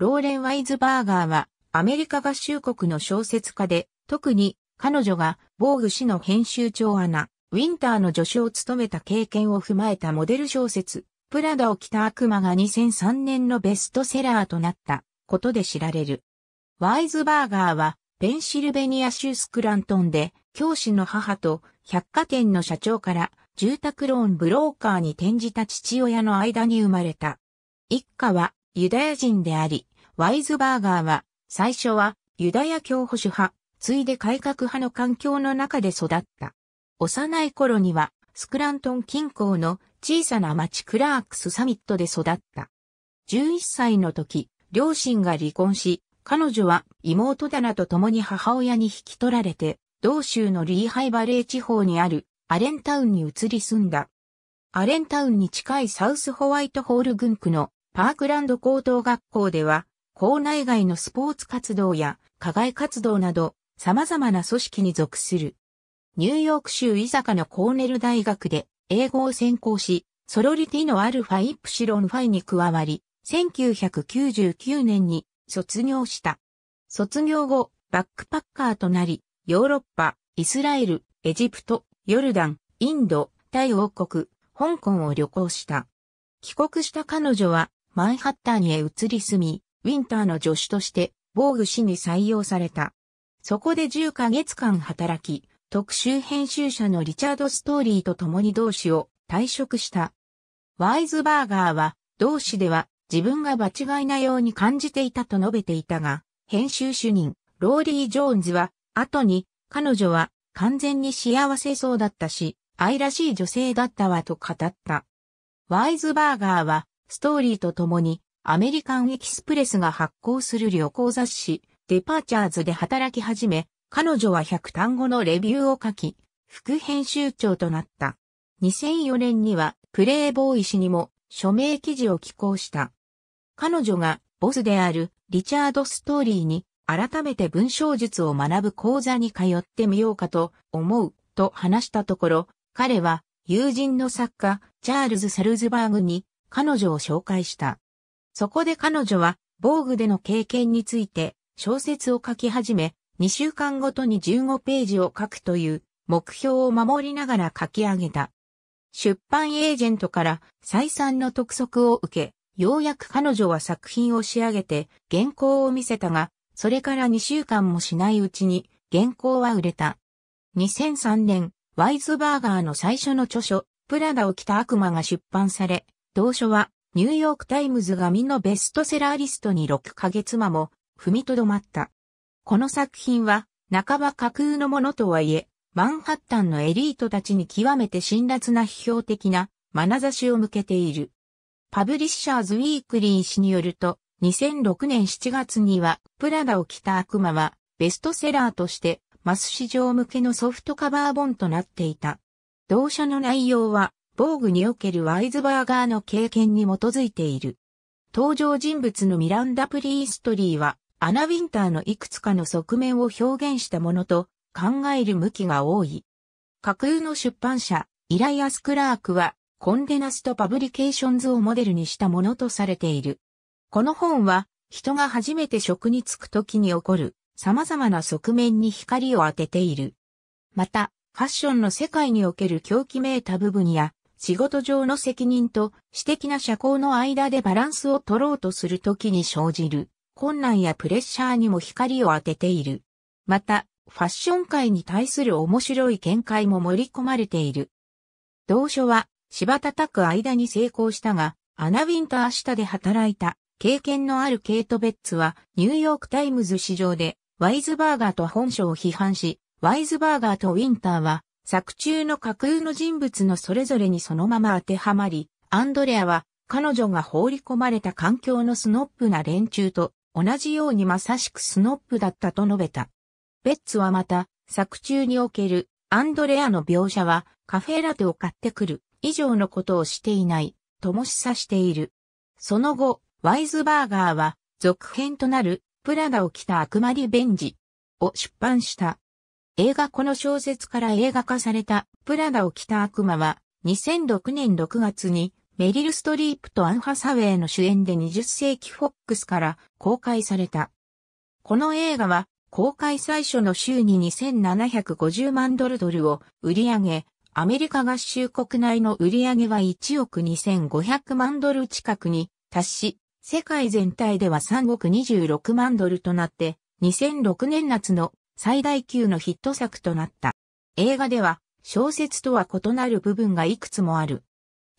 ローレン・ワイズバーガーはアメリカ合衆国の小説家で、特に彼女が防具師の編集長アナ、ウィンターの助手を務めた経験を踏まえたモデル小説、プラダを着た悪魔が2003年のベストセラーとなったことで知られる。ワイズバーガーはペンシルベニア州スクラントンで教師の母と百貨店の社長から住宅ローンブローカーに転じた父親の間に生まれた。一家はユダヤ人であり、ワイズバーガーは、最初はユダヤ教保守派、ついで改革派の環境の中で育った。幼い頃には、スクラントン近郊の小さな町クラークスサミットで育った。11歳の時、両親が離婚し、彼女は妹棚と共に母親に引き取られて、同州のリーハイバレー地方にあるアレンタウンに移り住んだ。アレンタウンに近いサウスホワイトホール群区のパークランド高等学校では校内外のスポーツ活動や課外活動など様々な組織に属する。ニューヨーク州伊坂のコーネル大学で英語を専攻し、ソロリティのアルファイプシロンファイに加わり、1999年に卒業した。卒業後、バックパッカーとなり、ヨーロッパ、イスラエル、エジプト、ヨルダン、インド、タイ王国、香港を旅行した。帰国した彼女はマンハッタンへ移り住み、ウィンターの助手として、防具師に採用された。そこで10ヶ月間働き、特集編集者のリチャード・ストーリーと共に同志を退職した。ワイズバーガーは、同志では自分が場違いなように感じていたと述べていたが、編集主任、ローリー・ジョーンズは、後に、彼女は完全に幸せそうだったし、愛らしい女性だったわと語った。ワイズバーガーは、ストーリーと共にアメリカンエキスプレスが発行する旅行雑誌、デパーチャーズで働き始め、彼女は100単語のレビューを書き、副編集長となった。2004年には、プレイボーイ氏にも署名記事を寄稿した。彼女がボスであるリチャード・ストーリーに改めて文章術を学ぶ講座に通ってみようかと思うと話したところ、彼は友人の作家チャールズ・サルズバーグに彼女を紹介した。そこで彼女は、防具での経験について、小説を書き始め、2週間ごとに15ページを書くという目標を守りながら書き上げた。出版エージェントから再三の督促を受け、ようやく彼女は作品を仕上げて原稿を見せたが、それから2週間もしないうちに原稿は売れた。2003年、ワイズバーガーの最初の著書、プラダを着た悪魔が出版され、同書はニューヨークタイムズ紙のベストセラーリストに6ヶ月間も踏みとどまった。この作品は半ば架空のものとはいえ、マンハッタンのエリートたちに極めて辛辣な批評的な眼差しを向けている。パブリッシャーズウィークリー氏によると、2006年7月には、プラダを着た悪魔は、ベストセラーとして、マス市場向けのソフトカバー本となっていた。同社の内容は、防具におけるワイズバーガーの経験に基づいている。登場人物のミランダ・プリーストリーは、アナ・ウィンターのいくつかの側面を表現したものと考える向きが多い。架空の出版社、イライアス・クラークは、コンデナスト・パブリケーションズをモデルにしたものとされている。この本は、人が初めて職に就く時に起こる様々な側面に光を当てている。また、ファッションの世界における狂気めいた部分や、仕事上の責任と私的な社交の間でバランスを取ろうとするときに生じる困難やプレッシャーにも光を当てている。また、ファッション界に対する面白い見解も盛り込まれている。同書は芝叩く間に成功したが、アナ・ウィンター下で働いた経験のあるケイト・ベッツはニューヨーク・タイムズ市場でワイズバーガーと本書を批判し、ワイズバーガーとウィンターは作中の架空の人物のそれぞれにそのまま当てはまり、アンドレアは彼女が放り込まれた環境のスノップな連中と同じようにまさしくスノップだったと述べた。ベッツはまた作中におけるアンドレアの描写はカフェラテを買ってくる以上のことをしていないとも示唆している。その後、ワイズバーガーは続編となるプラダを着た悪魔リベンジを出版した。映画この小説から映画化されたプラダを着た悪魔は2006年6月にメリル・ストリープとアン・ハサウェイの主演で20世紀フォックスから公開された。この映画は公開最初の週に2750万ドルドルを売り上げ、アメリカ合衆国内の売り上げは1億2500万ドル近くに達し、世界全体では3億26万ドルとなって、2006年夏の最大級のヒット作となった。映画では小説とは異なる部分がいくつもある。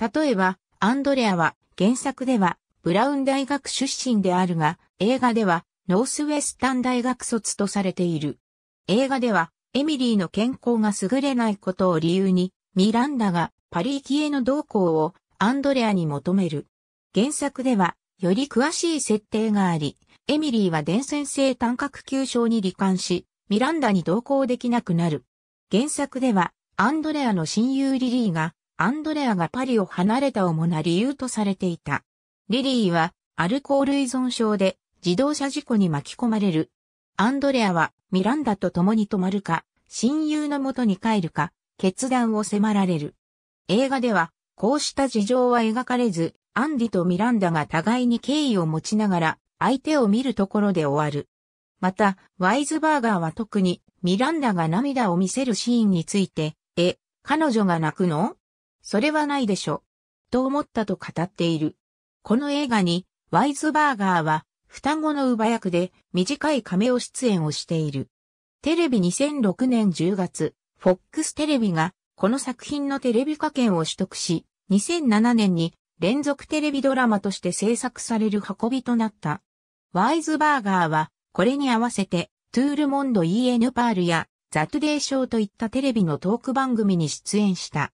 例えば、アンドレアは原作ではブラウン大学出身であるが、映画ではノースウェスタン大学卒とされている。映画ではエミリーの健康が優れないことを理由に、ミランダがパリ行きへの同行をアンドレアに求める。原作ではより詳しい設定があり、エミリーは伝染性単核球症に罹患し、ミランダに同行できなくなる。原作では、アンドレアの親友リリーが、アンドレアがパリを離れた主な理由とされていた。リリーは、アルコール依存症で、自動車事故に巻き込まれる。アンドレアは、ミランダと共に泊まるか、親友のもとに帰るか、決断を迫られる。映画では、こうした事情は描かれず、アンディとミランダが互いに敬意を持ちながら、相手を見るところで終わる。また、ワイズバーガーは特にミランダが涙を見せるシーンについて、え、彼女が泣くのそれはないでしょ。と思ったと語っている。この映画に、ワイズバーガーは、双子の奪役で短い亀を出演をしている。テレビ2006年10月、ックステレビがこの作品のテレビ化権を取得し、2007年に連続テレビドラマとして制作される運びとなった。ワイズバーガーはこれに合わせて、トゥールモンド EN パールや、ザトゥデーショーといったテレビのトーク番組に出演した。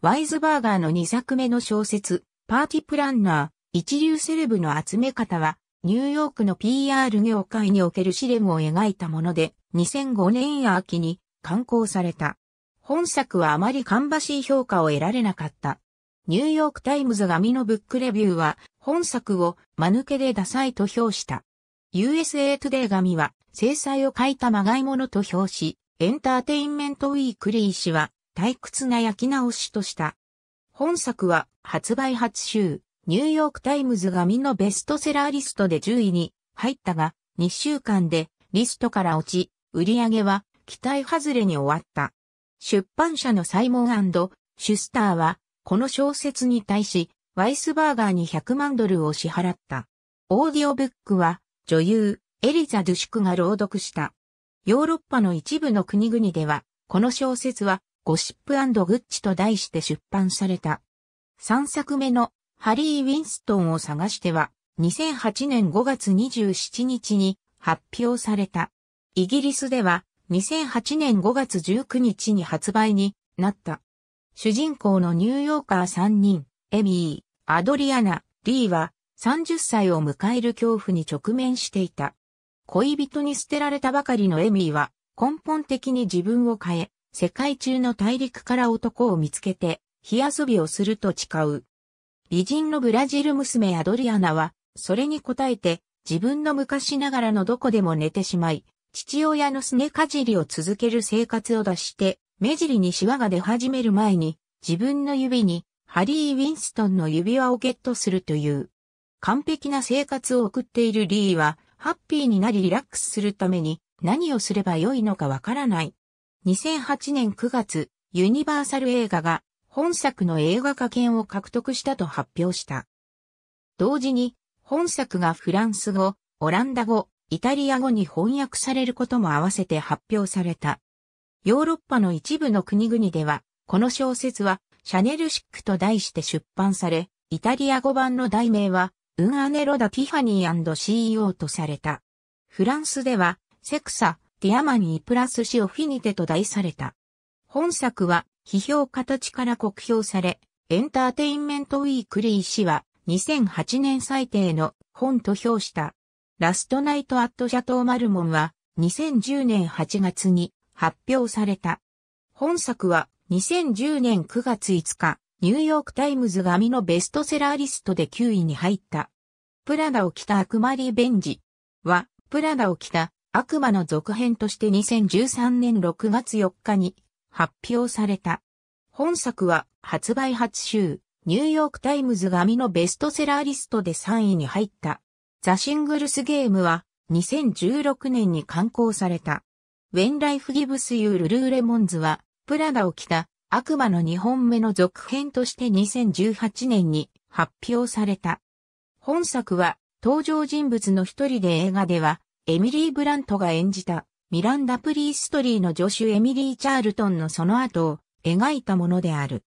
ワイズバーガーの2作目の小説、パーティプランナー、一流セレブの集め方は、ニューヨークの PR 業界における試練を描いたもので、2005年秋に刊行された。本作はあまり芳しい評価を得られなかった。ニューヨークタイムズ紙のブックレビューは、本作を間抜けでダサいと評した。USA Today 紙は、制裁を書いたまがいものと表し、エンターテインメントウィークリー氏は、退屈な焼き直しとした。本作は、発売初週、ニューヨークタイムズ紙のベストセラーリストで10位に入ったが、2週間でリストから落ち、売り上げは期待外れに終わった。出版社のサイモンシュスターは、この小説に対し、ワイスバーガーに100万ドルを支払った。オーディオブックは、女優、エリザ・ドゥシュクが朗読した。ヨーロッパの一部の国々では、この小説は、ゴシップグッチと題して出版された。3作目の、ハリー・ウィンストンを探しては、2008年5月27日に発表された。イギリスでは、2008年5月19日に発売になった。主人公のニューヨーカー3人、エミー、アドリアナ、リーは、30歳を迎える恐怖に直面していた。恋人に捨てられたばかりのエミーは根本的に自分を変え、世界中の大陸から男を見つけて、火遊びをすると誓う。美人のブラジル娘アドリアナは、それに応えて、自分の昔ながらのどこでも寝てしまい、父親のすねかじりを続ける生活を出して、目尻にシワが出始める前に、自分の指に、ハリー・ウィンストンの指輪をゲットするという。完璧な生活を送っているリーは、ハッピーになりリラックスするために何をすればよいのかわからない。2008年9月、ユニバーサル映画が本作の映画化権を獲得したと発表した。同時に、本作がフランス語、オランダ語、イタリア語に翻訳されることも合わせて発表された。ヨーロッパの一部の国々では、この小説は、シャネルシックと題して出版され、イタリア語版の題名は、ウンアネロダ・ティファニー &CEO とされた。フランスでは、セクサ、ディアマニープラスシオフィニテと題された。本作は、批評家たちから酷評され、エンターテインメントウィークリー氏は、2008年最低の本と評した。ラストナイト・アット・シャトー・マルモンは、2010年8月に発表された。本作は、2010年9月5日、ニューヨークタイムズ紙のベストセラーリストで9位に入った。プラダを着た悪魔リベンジは、プラダを着た悪魔の続編として2013年6月4日に発表された。本作は発売初週、ニューヨークタイムズ紙のベストセラーリストで3位に入った。ザ・シングルスゲームは2016年に刊行された。When Life Gives You Lululemons は、プラダを着た悪魔の2本目の続編として2018年に発表された。本作は登場人物の一人で映画ではエミリー・ブラントが演じたミランダ・プリーストリーの助手エミリー・チャールトンのその後を描いたものである。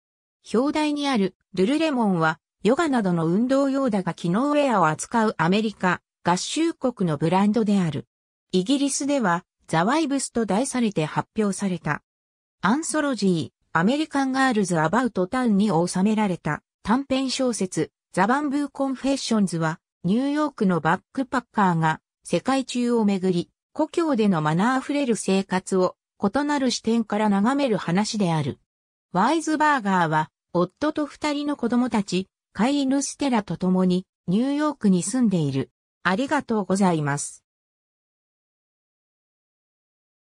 表題にあるルルレモンはヨガなどの運動用だが機能ウェアを扱うアメリカ合衆国のブランドである。イギリスではザ・ワイブスと題されて発表された。アンソロジー。アメリカンガールズ・アバウト・タウンに収められた短編小説、ザ・バンブー・コンフェッションズは、ニューヨークのバックパッカーが世界中をめぐり、故郷でのマナーあふれる生活を異なる視点から眺める話である。ワイズバーガーは、夫と二人の子供たち、飼い犬ステラと共に、ニューヨークに住んでいる。ありがとうございます。